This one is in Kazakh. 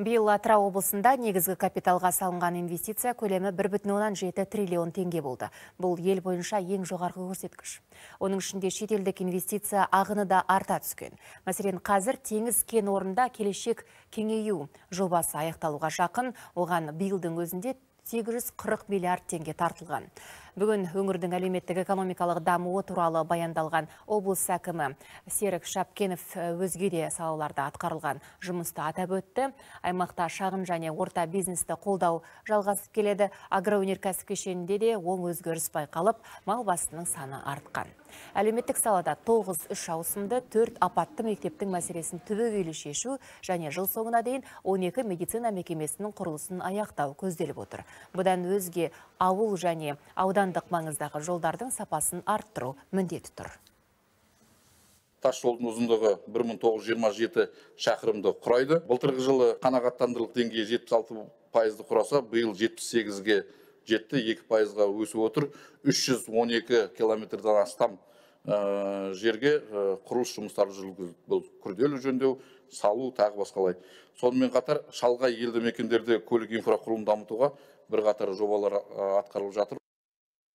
Биыл Атырау облысында негізгі капиталға салынған инвестиция көлемі жеті триллион теңге болды. Бұл ел бойынша ең жоғарғы көрсеткіш. Оның ішінде шетелдік инвестиция ағыны да арта түскен. Мәселен, қазір теңіз кен орнында келешек кеңею жобасы аяқталуға жақын, оған биылдың өзінде 840 миллиард теңге тартылған. Бүгін өңірдің әлеметтік экономикалық дамуы туралы баяндалған облыс әкімі Серік Шапкенов э, өзге де салаларда атқарылған жұмысты атап өтті. Аймақта шағын және орта бизнесті қолдау жалғасып келеді. Агроөнеркәсіп кешенінде де оң өзгеріс байқалып, мал басының саны артқан. Әлеметтік салада 9-3 ауысымды 4 апатты мектептің мәселесін түбегейлі шешу және жыл соңына дейін 12 медицина мекемесінің құрылысын аяқтау көзделіп отыр. Бұдан өзге ауыл және аудан аудандық маңыздағы жолдардың сапасын арттыру міндеті тұр тас жолдың ұзындығы 1927 шақырымды құрайды былтырғы жылы қанағаттандырылық деңгейі 76 пайызды құраса бұйыл 78-ге жетті 2 пайызға өсіп отыр 312 километрден астам э, жерге э, құрылыс жұмыстары жүргізілді бұл күрделі жөндеу салу тағы басқалай сонымен қатар шалға елді мекендерде көлік инфрақұрылымын дамытуға бірқатар жобалар э, атқарылып жатыр